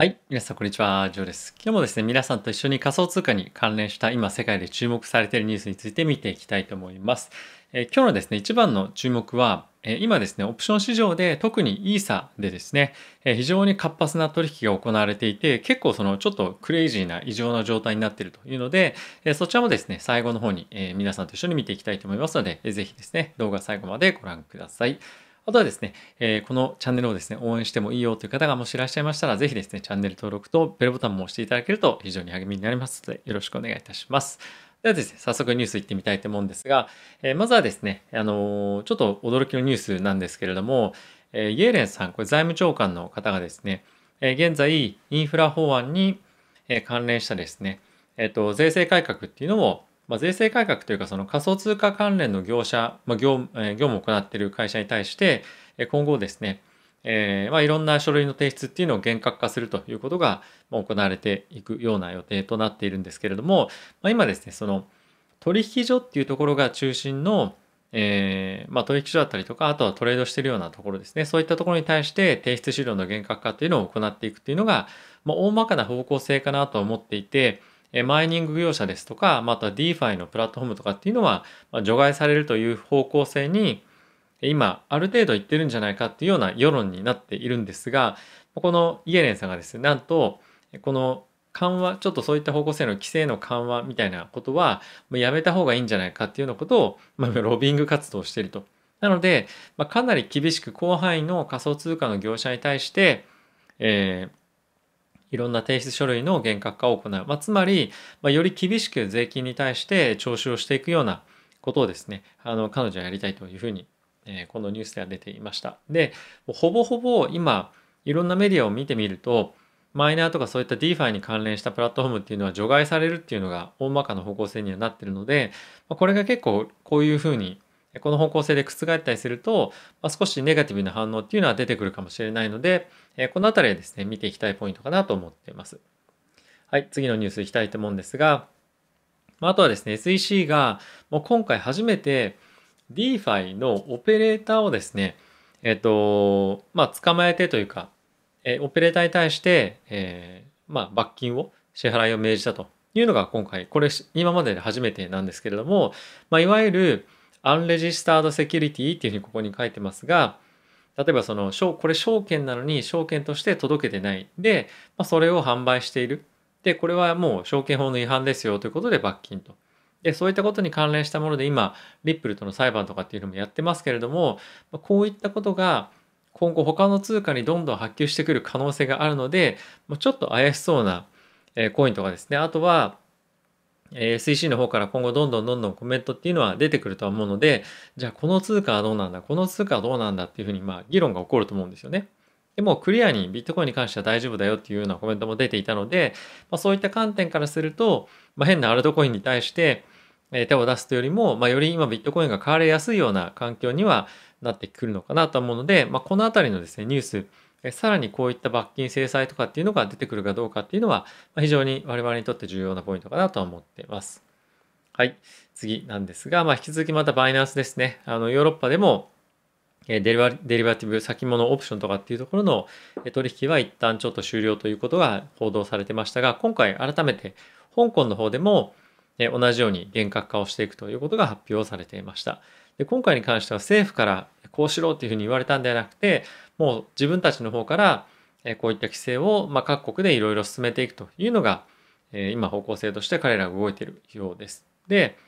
はい。皆さん、こんにちは。ジョーです。今日もですね、皆さんと一緒に仮想通貨に関連した今世界で注目されているニュースについて見ていきたいと思います。えー、今日のですね、一番の注目は、えー、今ですね、オプション市場で特にイーサでですね、えー、非常に活発な取引が行われていて、結構そのちょっとクレイジーな異常な状態になっているというので、えそちらもですね、最後の方に、え皆さんと一緒に見ていきたいと思いますので、えー、ぜひですね、動画最後までご覧ください。あとはですね、えー、このチャンネルをですね、応援してもいいよという方がもしいらっしゃいましたら、ぜひですね、チャンネル登録とベルボタンも押していただけると非常に励みになりますので、よろしくお願いいたします。ではですね、早速ニュースいってみたいと思うんですが、えー、まずはですね、あのー、ちょっと驚きのニュースなんですけれども、えー、イエレンさん、これ財務長官の方がですね、え現在、インフラ法案に関連したですね、えっ、と、税制改革っていうのをまあ、税制改革というかその仮想通貨関連の業者、まあ業え業務を行っている会社に対して、え今後ですね、えー、まあ、いろんな書類の提出っていうのを厳格化するということが、ま行われていくような予定となっているんですけれども、まあ、今ですねその取引所っていうところが中心の、えー、ま取引所だったりとかあとはトレードしてるようなところですねそういったところに対して提出資料の厳格化っていうのを行っていくっていうのが、ま大まかな方向性かなと思っていて、えマイニング業者ですとか、また DeFi のプラットフォームとかっていうのは、ま除外されるという方向性に、今、ある程度いってるんじゃないかっていうような世論になっているんですが、このイエレンさんがですね、なんと、この緩和、ちょっとそういった方向性の規制の緩和みたいなことは、もうやめた方がいいんじゃないかっていうようなことを、まロビング活動をしていると。なので、まかなり厳しく広範囲の仮想通貨の業者に対して、えー、いろんな提出書類の厳格化を行う。まあ、つまり、まあ、より厳しく税金に対して徴収をしていくようなことをですね、あの、彼女はやりたいというふうに、えー、このニュースでは出ていました。で、ほぼほぼ今、いろんなメディアを見てみると、マイナーとかそういった DeFi に関連したプラットフォームっていうのは除外されるっていうのが大まかな方向性にはなってるので、これが結構こういうふうにこの方向性で覆ったりすると、まあ、少しネガティブな反応っていうのは出てくるかもしれないので、えこの辺りですね、見ていきたいポイントかなと思っています。はい、次のニュースいきたいと思うんですが、まあ、あとはですね、SEC がもう今回初めて DeFi のオペレーターをですね、えっ、ー、と、まあ、捕まえてというか、えオペレーターに対して、えー、まあ、罰金を、支払いを命じたというのが今回、これ今までで初めてなんですけれども、まあ、いわゆる、アンレジスタードセキュリティっていうふうにここに書いてますが、例えばその、これ証券なのに証券として届けてない。で、まあ、それを販売している。で、これはもう証券法の違反ですよということで罰金と。で、そういったことに関連したもので今、リップルとの裁判とかっていうのもやってますけれども、こういったことが今後他の通貨にどんどん発給してくる可能性があるので、ちょっと怪しそうなコインとかですね。あとは、え SEC の方から今後どんどんどんどんコメントっていうのは出てくるとは思うので、じゃあこの通貨はどうなんだ、この通貨はどうなんだっていうふうにまあ議論が起こると思うんですよね。でもクリアにビットコインに関しては大丈夫だよっていうようなコメントも出ていたので、まあ、そういった観点からすると、まあ、変なアルトコインに対して手を出すというよりも、まあ、より今ビットコインが買われやすいような環境にはなってくるのかなと思うので、まあ、この辺りのですね、ニュース、さらにこういった罰金制裁とかっていうのが出てくるかどうかっていうのは、非常に我々にとって重要なポイントかなとは思っています。はい、次なんですが、まあ、引き続きまたバイナンスですね。あのヨーロッパでもデリバデリバティブ先物オプションとかっていうところの取引は一旦ちょっと終了ということが報道されてましたが、今回改めて香港の方でも同じように厳格化をしていくということが発表されていました。で今回に関しては政府からこうしろっていうふうに言われたんではなくてもう自分たちの方からこういった規制をま各国でいろいろ進めていくというのが今方向性として彼らが動いているようです。で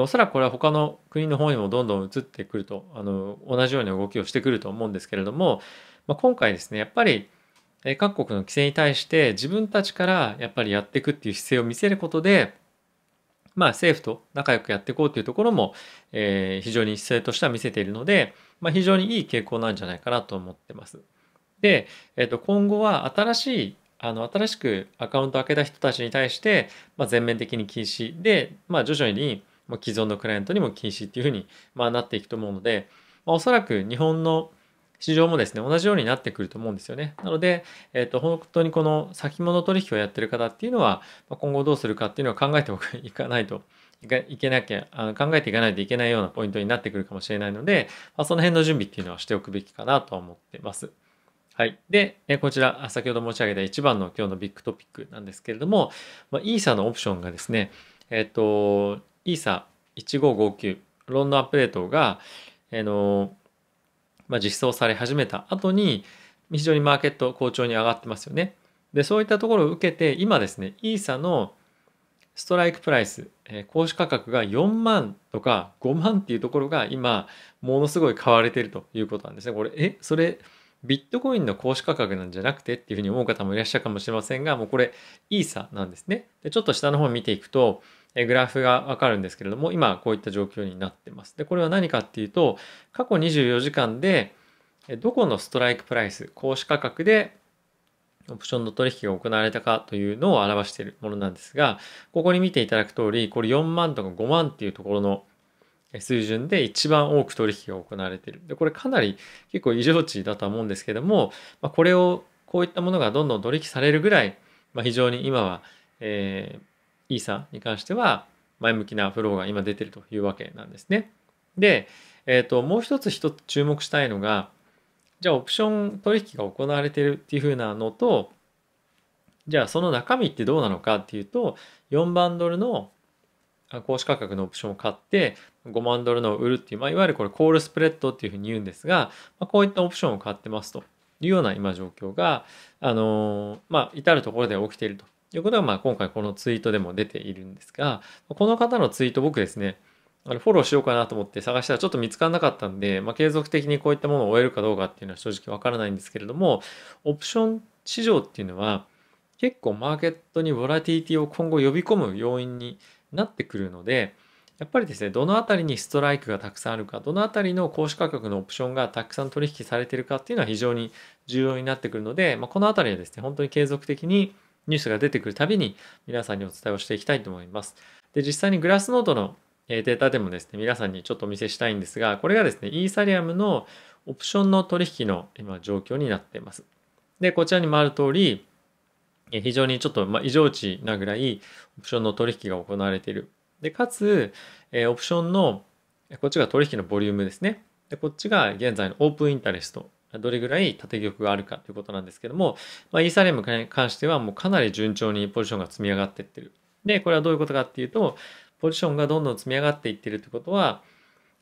おそらくこれは他の国の方にもどんどん移ってくるとあの同じような動きをしてくると思うんですけれども、まあ、今回ですねやっぱり各国の規制に対して自分たちからやっぱりやっていくっていう姿勢を見せることでまあ、政府と仲良くやっていこうというところも、えー、非常に姿勢としては見せているので、まあ、非常にいい傾向なんじゃないかなと思ってます。で、えー、と今後は新しいあの新しくアカウントを開けた人たちに対して、まあ、全面的に禁止で、まあ、徐々に既存のクライアントにも禁止っていうふうに、まあ、なっていくと思うので、まあ、おそらく日本の市場もですね、同じようになってくると思うんですよね。なので、えっ、ー、と、本当にこの先物取引をやってる方っていうのは、今後どうするかっていうのは考えていかないといけなきゃあの、考えていかないといけないようなポイントになってくるかもしれないので、まあ、その辺の準備っていうのはしておくべきかなとは思ってます。はい。で、えこちら、先ほど申し上げた一番の今日のビッグトピックなんですけれども、まあ、イーサのオプションがですね、えっ、ー、と、イーサ1559、ロンドンアップデートが、えー、のーまあ、実装され始めた後に非常にマーケット好調に上がってますよね。でそういったところを受けて今ですねイーサのストライクプライス、えー、行価格が4万とか5万っていうところが今ものすごい買われてるということなんですね。これえそれビットコインの行使価格なんじゃなくてっていうふうに思う方もいらっしゃるかもしれませんがもうこれイーサなんですね。でちょっと下の方見ていくとグラフがわかるんですけれども、今こういった状況になってます。で、これは何かっていうと、過去24時間で、どこのストライクプライス、格子価格でオプションの取引が行われたかというのを表しているものなんですが、ここに見ていただく通り、これ4万とか5万っていうところの水準で一番多く取引が行われている。で、これかなり結構異常値だとは思うんですけども、まあ、これを、こういったものがどんどん取引されるぐらい、まあ、非常に今は、えー、イーサに関しては前向きなフローが今出てるというわけなんですね。で、えー、ともう一つ一つ注目したいのがじゃあオプション取引が行われてるっていうふうなのとじゃあその中身ってどうなのかっていうと4万ドルの格子価格のオプションを買って5万ドルの売るっていう、まあ、いわゆるこれコールスプレッドっていうふうに言うんですが、まあ、こういったオプションを買ってますというような今状況が、あのまあ、至る所で起きているということはまあ、今回このツイートでも出ているんですが、この方のツイート僕ですね、あフォローしようかなと思って探したらちょっと見つからなかったんで、まあ、継続的にこういったものを終えるかどうかっていうのは正直わからないんですけれども、オプション市場っていうのは結構マーケットにボラティティを今後呼び込む要因になってくるので、やっぱりですね、どのあたりにストライクがたくさんあるか、どのあたりの行使価格のオプションがたくさん取引されてるかっていうのは非常に重要になってくるので、まあ、このあたりはですね、本当に継続的にニュースが出てくるたびに皆さんにお伝えをしていきたいと思います。で、実際にグラスノートのデータでもですね、皆さんにちょっとお見せしたいんですが、これがですね、イーサリアムのオプションの取引の今状況になっています。で、こちらにもある通り、非常にちょっと、ま異常値なぐらいオプションの取引が行われている。で、かつ、えオプションの、こっちが取引のボリュームですね。で、こっちが現在のオープンインタレストどれぐらい縦玉があるかということなんですけども、まあ、イーサリアムに関してはもうかなり順調にポジションが積み上がっていってる。で、これはどういうことかっていうと、ポジションがどんどん積み上がっていってるってことは、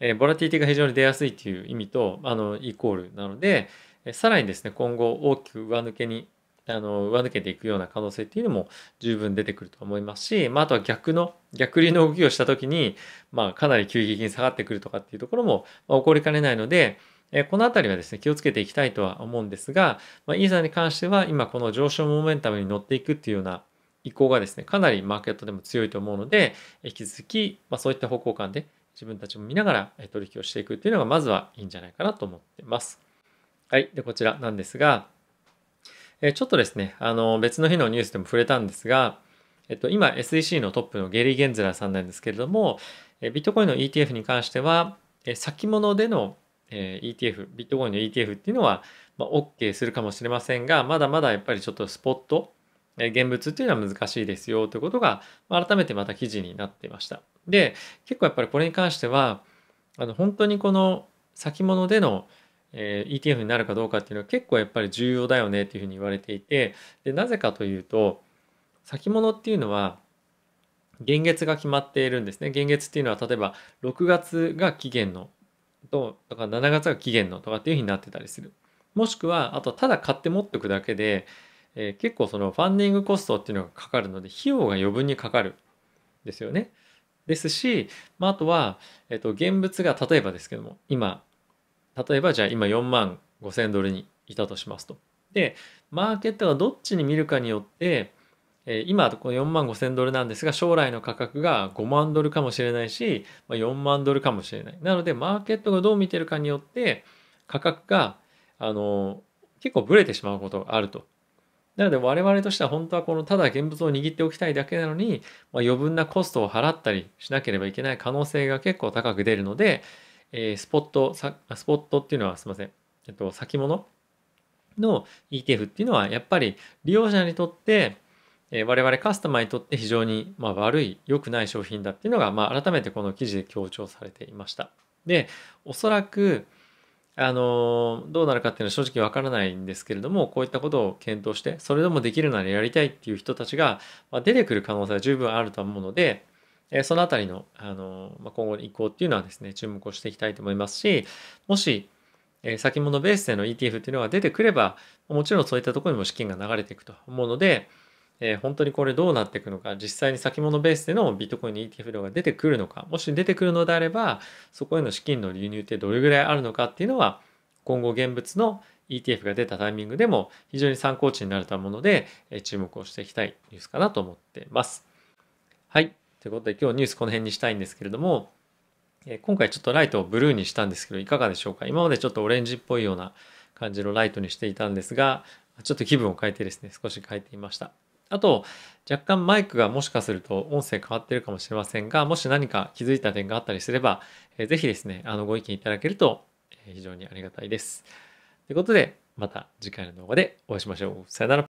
えー、ボラティティが非常に出やすいっていう意味と、あの、イコールなので、えさらにですね、今後大きく上抜けに、あの、上抜けていくような可能性っていうのも十分出てくると思いますし、まあ、あとは逆の、逆流の動きをした時に、まあ、かなり急激に下がってくるとかっていうところも、まあ、起こりかねないので、えこの辺りはですね、気をつけていきたいとは思うんですが、まあ、イーサに関しては今この上昇モメンタムに乗っていくっていうような意向がですね、かなりマーケットでも強いと思うので、引き続き、まあ、そういった方向感で自分たちも見ながら取引をしていくっていうのがまずはいいんじゃないかなと思ってます。はい。で、こちらなんですが、えちょっとですね、あの、別の日のニュースでも触れたんですが、えっと、今 SEC のトップのゲリー・ゲンズラーさんなんですけれども、ビットコインの ETF に関しては、先物でのえー、ETF、ビットコインの ETF っていうのは、まあ、OK するかもしれませんが、まだまだやっぱりちょっとスポット、えー、現物っていうのは難しいですよということが、まあ、改めてまた記事になっていました。で、結構やっぱりこれに関しては、あの本当にこの先物での、えー、ETF になるかどうかっていうのは結構やっぱり重要だよねっていうふうに言われていて、でなぜかというと、先物っていうのは、現月が決まっているんですね。現月っていうのは例えば6月が期限のとだから7月が期限のとかっていうふうになってたりするもしくはあとただ買って持っておくだけで、えー、結構そのファンディングコストっていうのがかかるので費用が余分にかかるですよねですし、まあ、あとは、えっ、ー、と、現物が例えばですけども今例えばじゃあ今4万5,000ドルにいたとしますとでマーケットがどっちに見るかによって今この4万5千ドルなんですが将来の価格が5万ドルかもしれないし4万ドルかもしれないなのでマーケットがどう見てるかによって価格があの結構ブレてしまうことがあるとなので我々としては本当はこのただ現物を握っておきたいだけなのに、ま余分なコストを払ったりしなければいけない可能性が結構高く出るので、えスポットスポットっていうのはすいません、えっと、先物の ETF っていうのはやっぱり利用者にとってえ我々カスタマーにとって非常に、ま悪い良くない商品だっていうのが、まあ、改めてこの記事で強調されていましたでおそらくあのどうなるかっていうのは正直わからないんですけれどもこういったことを検討してそれでもできるならやりたいっていう人たちが、ま出てくる可能性は十分あると思うので、えその辺りの、あのま今後の移行っていうのはですね注目をしていきたいと思いますしもしえ先物ベースでの ETF っていうのが出てくればもちろんそういったところにも資金が流れていくと思うので、えー、本当にこれどうなっていくのか、実際に先物ベースでのビットコインの ETF 量が出てくるのか、もし出てくるのであれば、そこへの資金の流入ってどれぐらいあるのかっていうのは、今後現物の ETF が出たタイミングでも非常に参考値になれたもので、えー、注目をしていきたいニュースかなと思ってます。はい。ということで今日ニュースこの辺にしたいんですけれども、えー、今回ちょっとライトをブルーにしたんですけど、いかがでしょうか今までちょっとオレンジっぽいような感じのライトにしていたんですが、ちょっと気分を変えてですね、少し変えてみました。あと、若干マイクがもしかすると音声変わってるかもしれませんが、もし何か気づいた点があったりすれば、えー、ぜひですね、あのご意見いただけると非常にありがたいです。ということで、また次回の動画でお会いしましょう。さよなら。